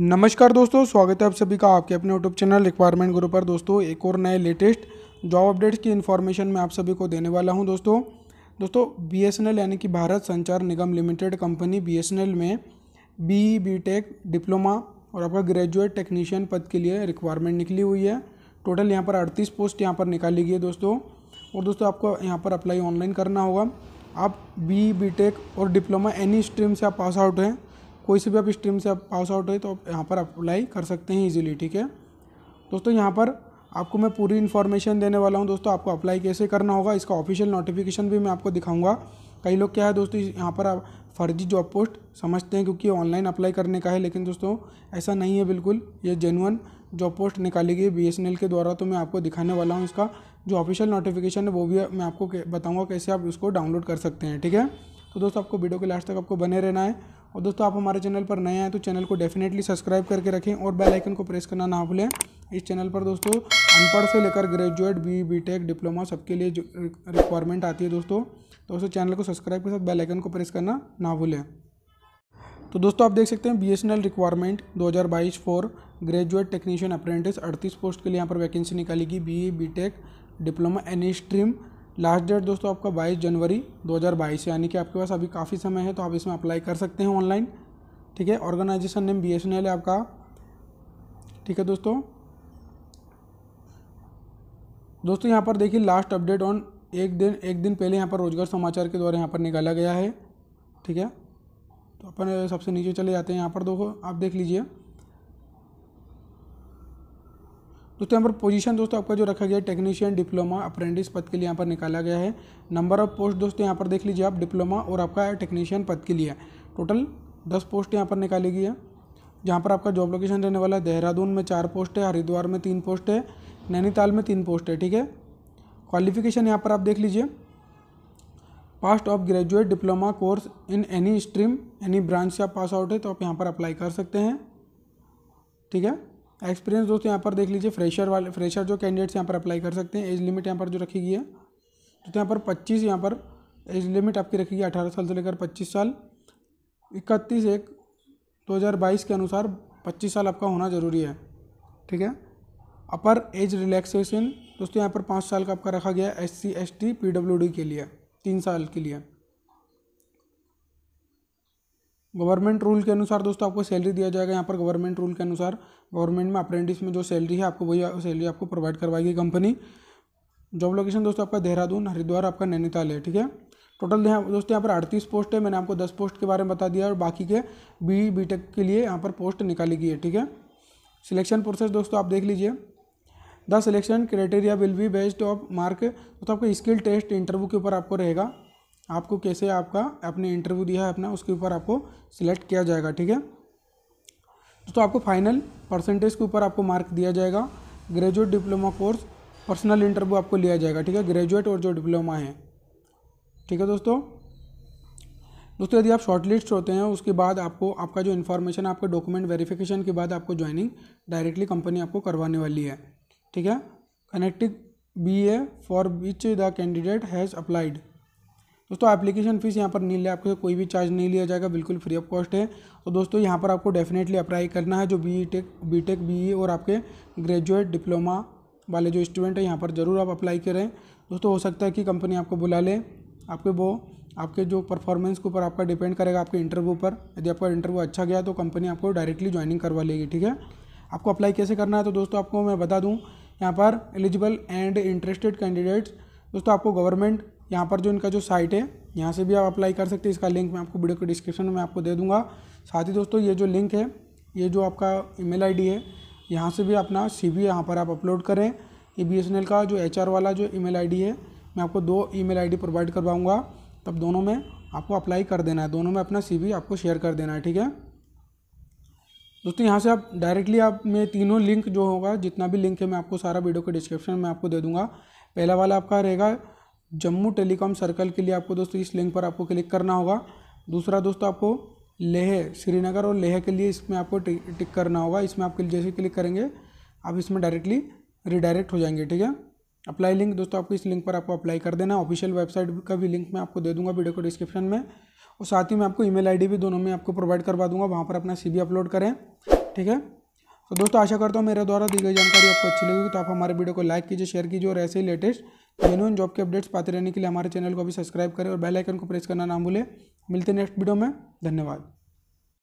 नमस्कार दोस्तों स्वागत है आप सभी का आपके अपने यूट्यूब चैनल रिक्वायरमेंट गुरु पर दोस्तों एक और नए लेटेस्ट जॉब अपडेट्स की इन्फॉर्मेशन मैं आप सभी को देने वाला हूं दोस्तों दोस्तों बीएसएनएल यानी कि Bharat Sanchar Nigam limited company BSNL में बी बी टेक डिप्लोमा और आपका ग्रेजुएट टेक्नीशियन पद के लिए रिक्वायरमेंट निकली हुई है टोटल यहाँ पर अड़तीस पोस्ट यहाँ पर निकाली गई है दोस्तों और दोस्तों आपको यहाँ पर अप्लाई ऑनलाइन करना होगा आप बी बी टेक और डिप्लोमा एनी स्ट्रीम से आप पास आउट हैं कोई से भी आप स्ट्रीम से आप पास आउट हो तो आप यहाँ पर अप्लाई कर सकते हैं इजीली ठीक है दोस्तों यहाँ पर आपको मैं पूरी इन्फॉर्मेशन देने वाला हूँ दोस्तों आपको अप्लाई कैसे करना होगा इसका ऑफिशियल नोटिफिकेशन भी मैं आपको दिखाऊंगा कई लोग क्या है दोस्तों यहाँ पर आप फर्जी जॉब पोस्ट समझते हैं क्योंकि ऑनलाइन अप्लाई करने का है लेकिन दोस्तों ऐसा नहीं है बिल्कुल ये जेनुअन जॉब पोस्ट निकाली गई बी के द्वारा तो मैं आपको दिखाने वाला हूँ इसका जो ऑफिशियल नोटिफिकेशन है वो भी मैं आपको बताऊँगा कैसे आप उसको डाउनलोड कर सकते हैं ठीक है तो दोस्तों आपको वीडियो के लास्ट तक आपको बने रहना है और दोस्तों आप हमारे चैनल पर नए हैं तो चैनल को डेफिनेटली सब्सक्राइब करके रखें और बेल आइकन को प्रेस करना ना भूलें इस चैनल पर दोस्तों अनपढ़ से लेकर graduate B B tech diploma सबके लिए रिक्वायरमेंट आती है दोस्तों दोस्तों चैनल को सब्सक्राइब के साथ बेल आइकन को प्रेस करना ना भूलें तो दोस्तों आप देख सकते हैं B S N L requirement दो हज़ार बाईस फॉर ग्रेजुएट टेक्नीशियन अप्रेंटिस अड़तीस पोस्ट के लिए यहाँ पर वैकेंसी निकाली गई B A B tech diploma any stream last date दोस्तों आपका बाईस जनवरी 2022 यानी कि आपके पास अभी काफ़ी समय है तो आप इसमें अप्लाई कर सकते हैं ऑनलाइन ठीक है ऑर्गेनाइजेशन नेम बी है आपका ठीक है दोस्तों दोस्तों यहाँ पर देखिए लास्ट अपडेट ऑन एक दिन एक दिन पहले यहाँ पर रोजगार समाचार के द्वारा यहाँ पर निकाला गया है ठीक है तो अपन सबसे नीचे चले जाते हैं यहाँ पर देखो आप देख लीजिए दोस्तों यहाँ पर पोजीशन दोस्तों आपका जो रखा गया है टेक्नीशियन डिप्लोमा अप्रेंटिस पद के लिए यहाँ पर निकाला गया है नंबर ऑफ पोस्ट दोस्तों यहाँ पर देख लीजिए आप डिप्लोमा और आपका टेक्नीशियन पद के लिए टोटल दस पोस्ट यहाँ पर निकाली गई है जहाँ पर आपका जॉब लोकेशन रहने वाला है देहरादून में चार पोस्ट है हरिद्वार में तीन पोस्ट है नैनीताल में तीन पोस्ट है ठीक है क्वालिफिकेशन यहाँ पर आप देख लीजिए passed of graduate diploma course in any stream any branch से आप पास आउट है तो आप यहाँ पर अप्लाई कर सकते हैं ठीक है एक्सपीरियंस दोस्तों यहाँ पर देख लीजिए फ्रेशर वाले फ्रेशर जो कैंडिडेट्स यहाँ पर अप्लाई कर सकते हैं एज लिमिट यहाँ पर जो रखी गई है तो यहाँ पर पच्चीस यहाँ पर एज लिमिट आपकी रखी गई अठारह साल से लेकर पच्चीस साल इकतीस एक दो हज़ार बाईस के अनुसार पच्चीस साल आपका होना ज़रूरी है ठीक है अपर एज रिलैक्सेशन दोस्तों यहाँ पर पाँच साल का आपका रखा गया S C S T P W D के लिए तीन साल के लिए गवर्नमेंट रूल के अनुसार दोस्तों आपको सैलरी दिया जाएगा यहाँ पर गवर्नमेंट रूल के अनुसार गवर्नमेंट में अप्रेंटिस में जो सैलरी है आपको वही सैलरी आपको प्रोवाइड करवाएगी कंपनी जॉब लोकेशन दोस्तों आपका देहरादून हरिद्वार आपका नैनीताल है ठीक है टोटल यहाँ दोस्तों यहाँ पर अड़तीस पोस्ट है मैंने आपको दस पोस्ट के बारे में बता दिया और बाकी के बी बी टेक के लिए यहाँ पर पोस्ट निकाली गई है ठीक है सिलेक्शन प्रोसेस दोस्तों आप देख लीजिए the selection criteria will be based of mark तो आपका स्किल टेस्ट इंटरव्यू के ऊपर आपको रहेगा आपको कैसे आपका अपने इंटरव्यू दिया है अपना उसके ऊपर आपको सिलेक्ट किया जाएगा ठीक है दोस्तों आपको फाइनल परसेंटेज के ऊपर आपको मार्क दिया जाएगा graduate diploma course personal interview आपको लिया जाएगा ठीक है ग्रेजुएट और जो डिप्लोमा है ठीक है दोस्तों दोस्तों यदि आप शॉर्टलिस्ट होते हैं उसके बाद आपको आपका जो इन्फॉर्मेशन है आपका डॉक्यूमेंट वेरिफिकेशन के बाद आपको ज्वाइनिंग डायरेक्टली कंपनी आपको करवाने वाली है ठीक है connective B A for which the candidate has applied दोस्तों एप्लीकेशन फ़ीस यहाँ पर नहीं लिया आपके कोई भी चार्ज नहीं लिया जाएगा बिल्कुल फ्री ऑफ कॉस्ट है और दोस्तों यहाँ पर आपको डेफिनेटली अप्लाई करना है जो B tech B tech B और आपके ग्रेजुएट डिप्लोमा वाले जो स्टूडेंट हैं यहाँ पर ज़रूर आप अप्लाई करें दोस्तों हो सकता है कि कंपनी आपको बुला ले आपके वो आपके जो परफॉर्मेंस के ऊपर आपका डिपेंड करेगा आपके इंटरव्यू पर यदि आपका इंटरव्यू अच्छा गया तो कंपनी आपको डायरेक्टली ज्वाइनिंग करवा लेगी ठीक है आपको अप्लाई कैसे करना है तो दोस्तों आपको मैं बता दूँ यहाँ पर एलिजिबल एंड इंटरेस्टेड कैंडिडेट्स दोस्तों आपको गवर्नमेंट यहाँ पर जो इनका जो साइट है यहाँ से भी आप अप्लाई कर सकते हैं इसका लिंक मैं आपको वीडियो के डिस्क्रिप्शन में आपको दे दूँगा साथ ही दोस्तों ये जो लिंक है ये जो आपका ई मेल है यहाँ से भी अपना सी वी यहाँ पर आप अपलोड करें ये बी एस एन एल का जो एच आर वाला जो ई मेल है मैं आपको दो ई मेल प्रोवाइड करवाऊँगा तब दोनों में आपको अप्लाई कर देना है दोनों में अपना सी आपको शेयर कर देना है ठीक है दोस्तों यहाँ से आप डायरेक्टली आप में तीनों लिंक जो होगा जितना भी लिंक है मैं आपको सारा वीडियो के डिस्क्रिप्शन में आपको दे दूँगा पहला वाला आपका रहेगा जम्मू टेलीकॉम सर्कल के लिए आपको दोस्तों इस लिंक पर आपको क्लिक करना होगा दूसरा दोस्तों आपको लेह श्रीनगर और लेह के लिए इसमें आपको टिक करना होगा इसमें आप जैसे क्लिक करेंगे आप इसमें डायरेक्टली रिडायरेक्ट हो जाएंगे ठीक है अप्लाई लिंक दोस्तों आपको इस लिंक पर आपको अप्लाई कर देना ऑफिशियल वेबसाइट का भी लिंक मैं आपको दे दूंगा वीडियो को डिस्क्रिप्शन में और साथ ही मैं आपको ईमेल आईडी भी दोनों में आपको प्रोवाइड करवा दूंगा वहाँ पर अपना सीबी अपलोड करें ठीक है तो दोस्तों आशा करता हूँ मेरे द्वारा दी गई जानकारी आपको अच्छी लगेगी तो आप हमारे वीडियो को लाइक कीजिए शेयर कीजिए और ऐसे ही लेटेस्ट जेनुअन जॉब के अपडेट्स पाते रहने के लिए हमारे चैनल को अभी सब्सक्राइब करें और बेल आइकन को प्रेस करना ना भूलें मिलते हैं नेक्स्ट वीडियो में धन्यवाद